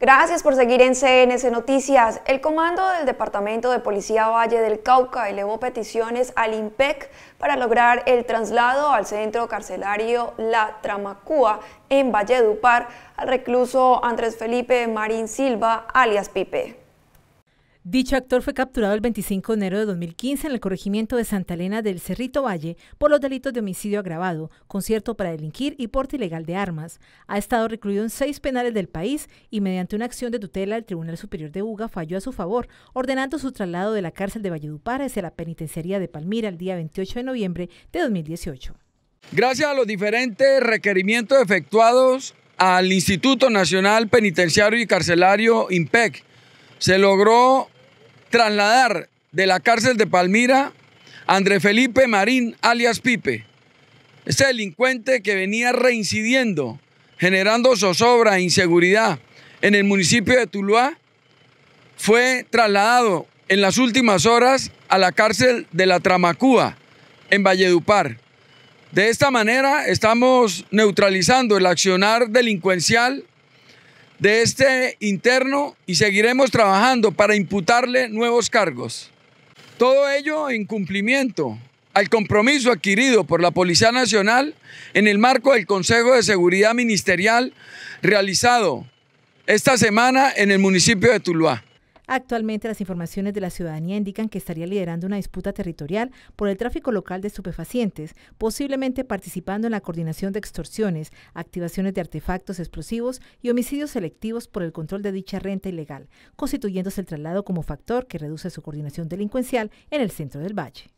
Gracias por seguir en CNS Noticias. El comando del Departamento de Policía Valle del Cauca elevó peticiones al IMPEC para lograr el traslado al centro carcelario La Tramacúa en Valledupar al recluso Andrés Felipe Marín Silva, alias Pipe. Dicho actor fue capturado el 25 de enero de 2015 en el corregimiento de Santa Elena del Cerrito Valle por los delitos de homicidio agravado, concierto para delinquir y porte ilegal de armas. Ha estado recluido en seis penales del país y mediante una acción de tutela el Tribunal Superior de Uga falló a su favor, ordenando su traslado de la cárcel de Valledupar hacia la penitenciaría de Palmira el día 28 de noviembre de 2018. Gracias a los diferentes requerimientos efectuados al Instituto Nacional Penitenciario y Carcelario INPEC, se logró trasladar de la cárcel de Palmira a André Felipe Marín, alias Pipe. Este delincuente que venía reincidiendo, generando zozobra e inseguridad en el municipio de Tuluá, fue trasladado en las últimas horas a la cárcel de la Tramacúa, en Valledupar. De esta manera estamos neutralizando el accionar delincuencial de este interno y seguiremos trabajando para imputarle nuevos cargos. Todo ello en cumplimiento al compromiso adquirido por la Policía Nacional en el marco del Consejo de Seguridad Ministerial realizado esta semana en el municipio de Tuluá. Actualmente las informaciones de la ciudadanía indican que estaría liderando una disputa territorial por el tráfico local de estupefacientes, posiblemente participando en la coordinación de extorsiones, activaciones de artefactos explosivos y homicidios selectivos por el control de dicha renta ilegal, constituyéndose el traslado como factor que reduce su coordinación delincuencial en el centro del valle.